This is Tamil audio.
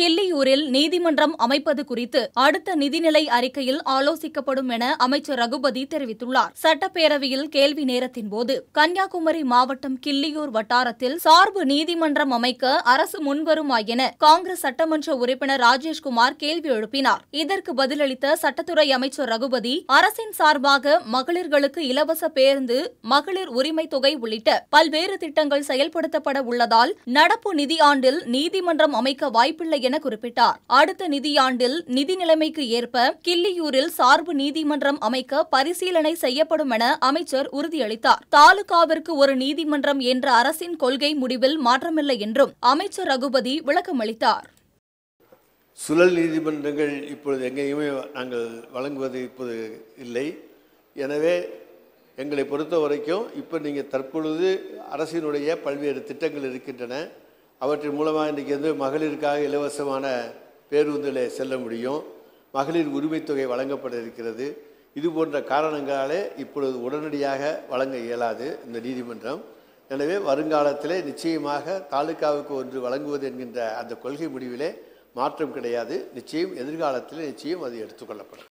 கிள்ளியூரில் நீதிமன்றம் அமைப்பது குறித்து அடுத்த நிதிநிலை அறிக்கையில் ஆலோசிக்கப்படும் என அமைச்சர் ரகுபதி தெரிவித்துள்ளார் சட்டப்பேரவையில் கேள்வி நேரத்தின் போது கன்னியாகுமரி மாவட்டம் கிள்ளியூர் வட்டாரத்தில் சார்பு நீதிமன்றம் அமைக்க அரசு முன்வருமா என காங்கிரஸ் சட்டமன்ற உறுப்பினர் ராஜேஷ்குமார் கேள்வி எழுப்பினார் இதற்கு பதிலளித்த சட்டத்துறை அமைச்சர் ரகுபதி அரசின் சார்பாக மகளிர்களுக்கு இலவச பேருந்து மகளிர் உரிமை தொகை உள்ளிட்ட பல்வேறு திட்டங்கள் செயல்படுத்தப்பட உள்ளதால் நடப்பு நிதி ஆண்டில் நீதிமன்றம் அமைக்க வாய்ப்பில்லை என குறிப்பிட்டார் அடுத்த நிதியாண்டில் நிதி நிலைமைக்கு ஏற்ப கிள்ளியூரில் சார்பு நீதிமன்றம் அமைக்க பரிசீலனை செய்யப்படும் என அமைச்சர் உறுதியளித்தார் தாலுகாவிற்கு ஒரு நீதிமன்றம் என்ற அரசின் கொள்கை முடிவில் மாற்றமில்லை என்றும் அமைச்சர் ரகுபதி விளக்கமளித்தார் சுழல் நீதிமன்றங்கள் இப்பொழுது எங்கேயுமே நாங்கள் வழங்குவது இப்போது இல்லை எனவே எங்களை பொறுத்த வரைக்கும் இப்போ நீங்கள் தற்பொழுது அரசினுடைய பல்வேறு திட்டங்கள் இருக்கின்றன அவற்றின் மூலமாக இன்றைக்கி வந்து மகளிருக்காக இலவசமான பேருந்தில் செல்ல முடியும் மகளிர் உரிமைத்தொகை வழங்கப்பட இருக்கிறது இது போன்ற காரணங்களாலே இப்பொழுது உடனடியாக வழங்க இயலாது இந்த நீதிமன்றம் எனவே வருங்காலத்தில் நிச்சயமாக தாலுக்காவுக்கு ஒன்று வழங்குவது என்கின்ற அந்த கொள்கை முடிவிலே மாற்றம் கிடையாது நிச்சயம் எதிர்காலத்தில் நிச்சயம் அது எடுத்துக்கொள்ளப்படும்